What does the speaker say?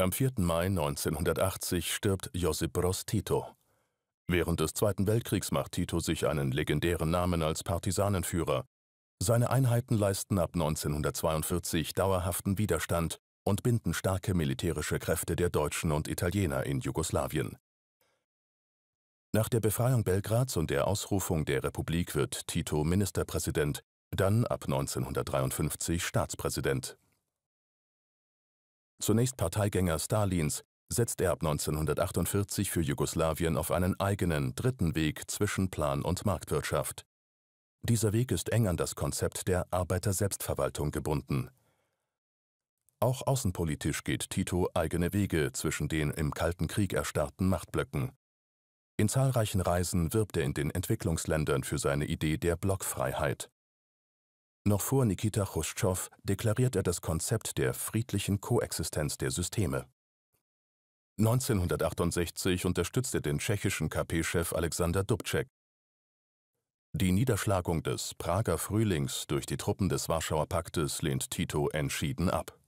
Am 4. Mai 1980 stirbt Josip Ross Tito. Während des Zweiten Weltkriegs macht Tito sich einen legendären Namen als Partisanenführer. Seine Einheiten leisten ab 1942 dauerhaften Widerstand und binden starke militärische Kräfte der Deutschen und Italiener in Jugoslawien. Nach der Befreiung Belgrads und der Ausrufung der Republik wird Tito Ministerpräsident, dann ab 1953 Staatspräsident. Zunächst Parteigänger Stalins, setzt er ab 1948 für Jugoslawien auf einen eigenen, dritten Weg zwischen Plan und Marktwirtschaft. Dieser Weg ist eng an das Konzept der Arbeiterselbstverwaltung gebunden. Auch außenpolitisch geht Tito eigene Wege zwischen den im Kalten Krieg erstarrten Machtblöcken. In zahlreichen Reisen wirbt er in den Entwicklungsländern für seine Idee der Blockfreiheit. Noch vor Nikita Chruschtschow deklariert er das Konzept der friedlichen Koexistenz der Systeme. 1968 unterstützt er den tschechischen KP-Chef Alexander Dubček. Die Niederschlagung des Prager Frühlings durch die Truppen des Warschauer Paktes lehnt Tito entschieden ab.